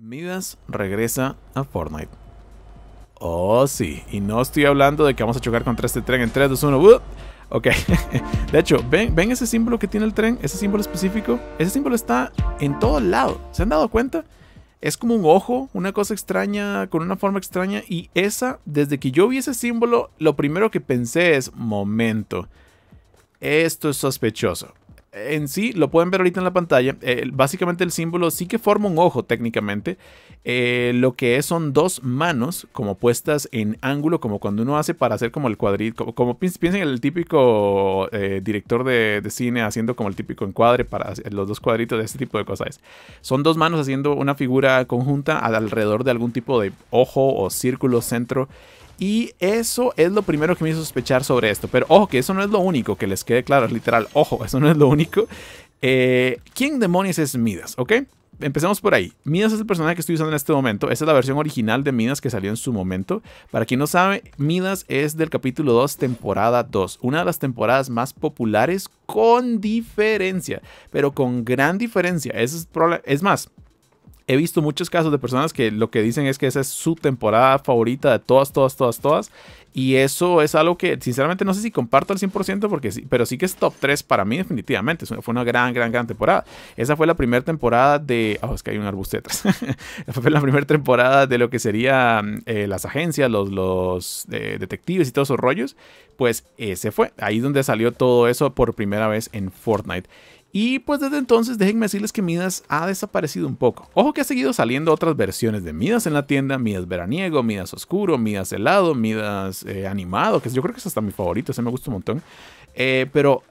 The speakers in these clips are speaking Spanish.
Midas regresa a Fortnite. Oh, sí. Y no estoy hablando de que vamos a chocar contra este tren en 3, 2, 1. Ok. de hecho, ¿ven, ¿ven ese símbolo que tiene el tren? Ese símbolo específico. Ese símbolo está en todo lado. ¿Se han dado cuenta? Es como un ojo, una cosa extraña, con una forma extraña. Y esa, desde que yo vi ese símbolo, lo primero que pensé es, momento, esto es sospechoso en sí, lo pueden ver ahorita en la pantalla, eh, básicamente el símbolo sí que forma un ojo técnicamente. Eh, lo que es son dos manos como puestas en ángulo, como cuando uno hace para hacer como el cuadrito, como, piensen el típico eh, director de, de, cine haciendo como el típico encuadre para los dos cuadritos de este tipo de cosas. Son dos manos haciendo una figura conjunta alrededor de algún tipo de ojo o círculo, centro. Y eso es lo primero que me hizo sospechar sobre esto. Pero ojo, que eso no es lo único, que les quede claro, literal, ojo, eso no es lo único. Eh, ¿Quién demonios es Midas? ¿Ok? Empecemos por ahí. Midas es el personaje que estoy usando en este momento. Esa es la versión original de Midas que salió en su momento. Para quien no sabe, Midas es del capítulo 2, temporada 2. Una de las temporadas más populares con diferencia, pero con gran diferencia. es, es más, he visto muchos casos de personas que lo que dicen es que esa es su temporada favorita de todas, todas, todas, todas. Y eso es algo que sinceramente no sé si comparto al 100% porque sí, pero sí que es top 3 para mí definitivamente. Fue una gran, gran, gran temporada. Esa fue la primera temporada de... Oh, es que hay un arbusto detrás. fue la primera temporada de lo que serían eh, las agencias, los, los eh, detectives y todos esos rollos. Pues ese eh, fue. Ahí es donde salió todo eso por primera vez en Fortnite. Y pues desde entonces déjenme decirles que Midas ha desaparecido un poco. Ojo que ha seguido saliendo otras versiones de Midas en la tienda, Midas veraniego, Midas oscuro, Midas helado, Midas eh, animado, que yo creo que es hasta mi favorito, ese me gusta un montón. Eh, pero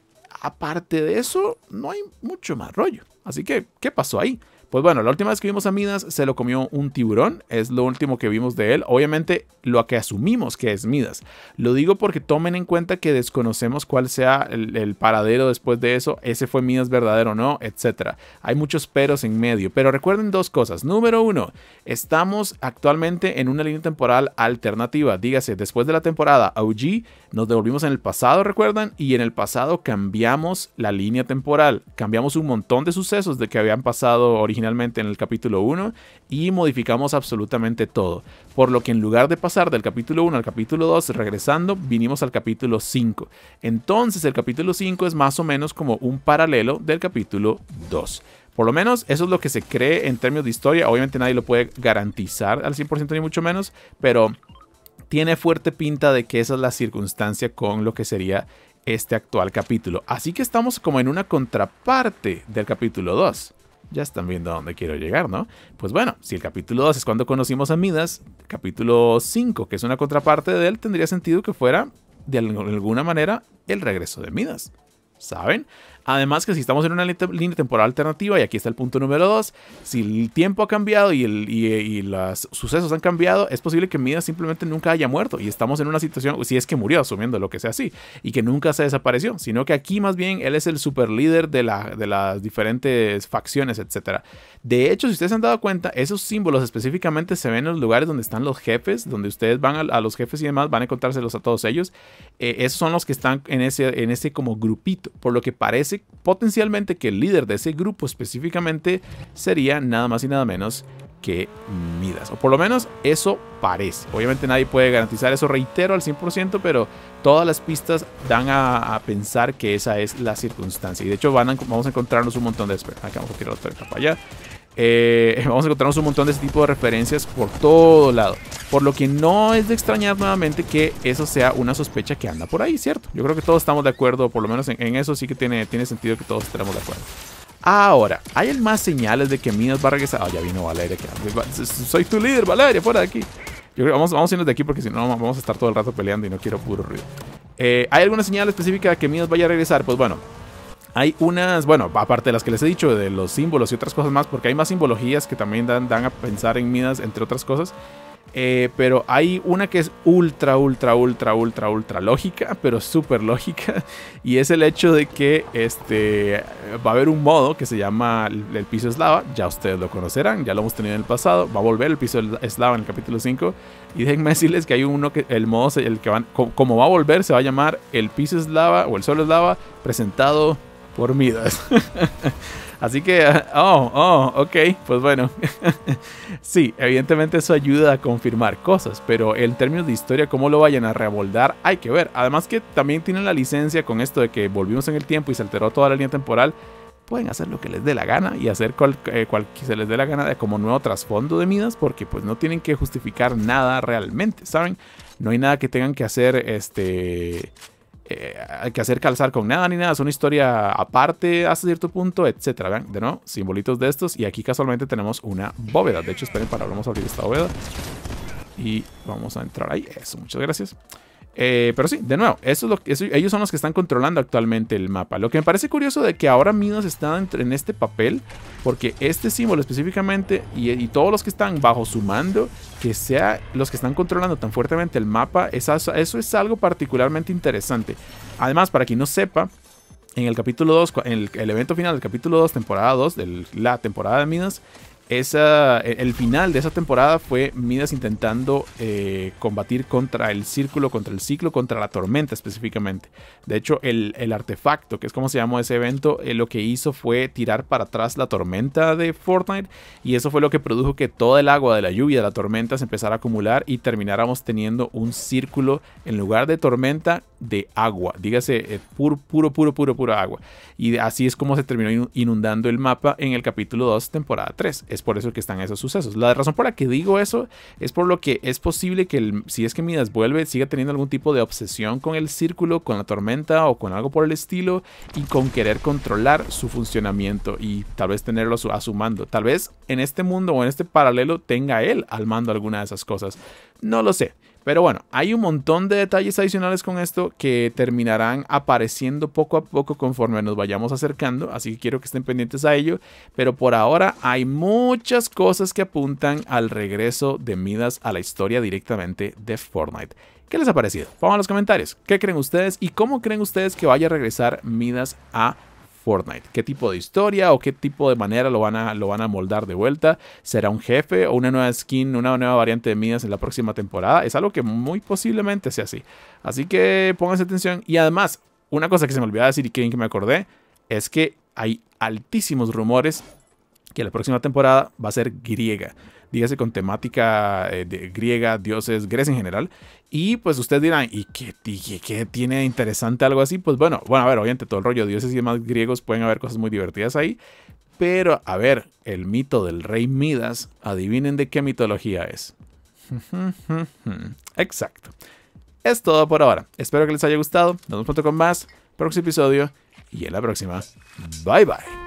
aparte de eso, no hay mucho más rollo. Así que, ¿qué pasó ahí? Pues bueno, la última vez que vimos a Midas se lo comió un tiburón, es lo último que vimos de él. Obviamente lo que asumimos que es Midas. Lo digo porque tomen en cuenta que desconocemos cuál sea el, paradero después de eso, ese fue Midas verdadero o no, etc. Hay muchos peros en medio, pero recuerden dos cosas. Número uno, estamos actualmente en una línea temporal alternativa, dígase, después de la temporada OG nos devolvimos en el pasado, recuerdan, y en el pasado cambiamos la línea temporal, cambiamos un montón de sucesos de que habían pasado originalmente originalmente en el capítulo 1 y modificamos absolutamente todo. Por lo que en lugar de pasar del capítulo 1 al capítulo 2 regresando, vinimos al capítulo 5. Entonces el capítulo 5 es más o menos como un paralelo del capítulo 2. Por lo menos eso es lo que se cree en términos de historia. Obviamente nadie lo puede garantizar al 100% ni mucho menos, pero tiene fuerte pinta de que esa es la circunstancia con lo que sería este actual capítulo. Así que estamos como en una contraparte del capítulo 2. Ya están viendo a dónde quiero llegar, ¿no? Pues bueno, si el capítulo 2 es cuando conocimos a Midas, capítulo 5, que es una contraparte de él, tendría sentido que fuera, de alguna manera, el regreso de Midas. ¿saben? Además que si estamos en una línea temporal alternativa, y aquí está el punto número 2, si el tiempo ha cambiado y, el, los sucesos han cambiado, es posible que Midas simplemente nunca haya muerto y estamos en una situación, si es que murió, asumiendo lo que sea así, y que nunca se desapareció, sino que aquí más bien él es el super líder de, la, de las diferentes facciones, etcétera, De hecho, si ustedes se han dado cuenta, esos símbolos específicamente se ven en los lugares donde están los jefes, donde ustedes van a, los jefes y demás, van a contárselos a todos ellos. Eh, esos son los que están en ese, en ese como grupito por lo que parece potencialmente que el líder de ese grupo específicamente sería nada más y nada menos que Midas. O por lo menos eso parece. Obviamente nadie puede garantizar eso, reitero, al 100%, pero todas las pistas dan a, pensar que esa es la circunstancia. Y de hecho van vamos a encontrarnos un montón de espera. Acá vamos a tirar los para allá. Eh, vamos a encontrarnos un montón de ese tipo de referencias por todo lado. Por lo que no es de extrañar nuevamente que eso sea una sospecha que anda por ahí, ¿cierto? Yo creo que todos estamos de acuerdo, por lo menos en, eso sí que tiene, tiene sentido que todos estemos de acuerdo. Ahora, hay más señales de que Minas va a regresar. Ah, ya vino Valeria. Que, soy tu líder, Valeria, fuera de aquí. vamos, vamos a irnos de aquí porque si no vamos a estar todo el rato peleando y no quiero puro ruido. Eh, ¿Hay alguna señal específica de que Minas vaya a regresar? Pues bueno, hay unas, bueno, aparte de las que les he dicho, de los símbolos y otras cosas más, porque hay más simbologías que también dan, dan a pensar en Midas, entre otras cosas. Eh, pero hay una que es ultra, ultra, ultra, ultra, ultra lógica, pero súper lógica. Y es el hecho de que este, va a haber un modo que se llama el, piso eslava. Ya ustedes lo conocerán, ya lo hemos tenido en el pasado. Va a volver el piso eslava en el capítulo 5. Y déjenme decirles que hay uno que el modo, el que como va a volver, se va a llamar el piso eslava o el suelo eslava presentado por Midas. Así que, ah, oh, oh, ok, pues bueno. sí, evidentemente eso ayuda a confirmar cosas, pero el término de historia, cómo lo vayan a reaboldar, hay que ver. Además que también tienen la licencia con esto de que volvimos en el tiempo y se alteró toda la línea temporal. Pueden hacer lo que les dé la gana y hacer cual, eh, que se les dé la gana de como nuevo trasfondo de Midas, porque pues no tienen que justificar nada realmente, ¿saben? No hay nada que tengan que hacer, este eh, hay que hacer calzar con nada ni nada, es una historia aparte hasta cierto punto, etcétera. Vean, de nuevo, simbolitos de estos. Y aquí casualmente tenemos una bóveda. De hecho, esperen para, vamos a abrir esta bóveda. Y vamos a entrar ahí. Eso, muchas gracias. Eh, pero sí, de nuevo, eso es ellos son los que están controlando actualmente el mapa. Lo que me parece curioso de que ahora Minas está en este papel, porque este símbolo específicamente y, todos los que están bajo su mando, que sea los que están controlando tan fuertemente el mapa, eso, es algo particularmente interesante. Además, para quien no sepa, en el capítulo 2, en el, evento final del capítulo 2, temporada 2, de la temporada de Minas, esa, e, el final de esa temporada fue Midas intentando eh, combatir contra el círculo, contra el ciclo, contra la tormenta específicamente. De hecho, el, artefacto, que es como se llamó ese evento, eh, lo que hizo fue tirar para atrás la tormenta de Fortnite y eso fue lo que produjo que toda el agua de la lluvia de la tormenta se empezara a acumular y termináramos teniendo un círculo en lugar de tormenta de agua, dígase eh, puro, puro, puro, puro, agua. Y así es como se terminó inundando el mapa en el capítulo 2, temporada 3. Es por eso que están esos sucesos. La razón por la que digo eso es por lo que es posible que si es que Midas vuelve, siga teniendo algún tipo de obsesión con el círculo, con la tormenta o con algo por el estilo y con querer controlar su funcionamiento y tal vez tenerlo a su mando. Tal vez en este mundo o en este paralelo tenga él al mando alguna de esas cosas. No lo sé. Pero bueno, hay un montón de detalles adicionales con esto que terminarán apareciendo poco a poco conforme nos vayamos acercando, así que quiero que estén pendientes a ello. Pero por ahora hay muchas cosas que apuntan al regreso de Midas a la historia directamente de Fortnite. ¿Qué les ha parecido? Pongan en los comentarios qué creen ustedes y cómo creen ustedes que vaya a regresar Midas a Fortnite Fortnite. ¿Qué tipo de historia o qué tipo de manera lo van a, lo van a moldar de vuelta? ¿Será un jefe o una nueva skin, una nueva variante de Midas en la próxima temporada? Es algo que muy posiblemente sea así. Así que pónganse atención. Y además, una cosa que se me olvidaba decir y que me acordé, es que hay altísimos rumores que la próxima temporada va a ser griega dígase con temática eh, griega, dioses, Grecia en general. Y pues ustedes dirán, ¿y qué, tiene interesante algo así? Pues bueno, bueno, a ver, obviamente todo el rollo de dioses y demás griegos pueden haber cosas muy divertidas ahí. Pero, a ver, el mito del rey Midas, adivinen de qué mitología es. Exacto. Es todo por ahora. Espero que les haya gustado. Nos vemos pronto con más. Próximo episodio. Y en la próxima. Bye bye.